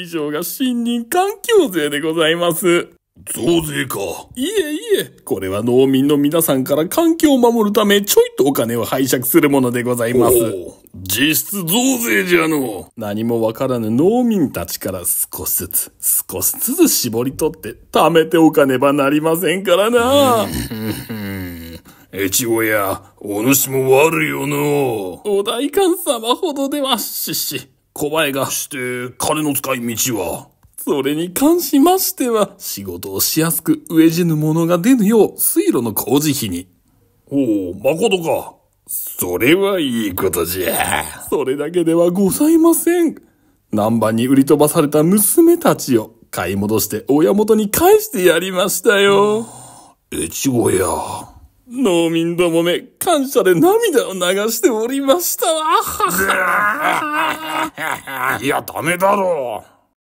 以上が森林環境税でございます。増税か。いえいえ、これは農民の皆さんから環境を守るためちょいとお金を拝借するものでございます。実質増税じゃの。何もわからぬ農民たちから少しずつ、少しずつ絞り取って貯めておかねばなりませんからな。越後屋、お主も悪いよの。お代官様ほどではしし。小前がして、金の使い道はそれに関しましては、仕事をしやすく飢え死ぬものが出ぬよう、水路の工事費に。おお、誠か。それはいいことじゃ。それだけではございません。南蛮に売り飛ばされた娘たちを買い戻して親元に返してやりましたよ。越後屋。農民どもめ、感謝で涙を流しておりましたわ。いや、ダメだろう。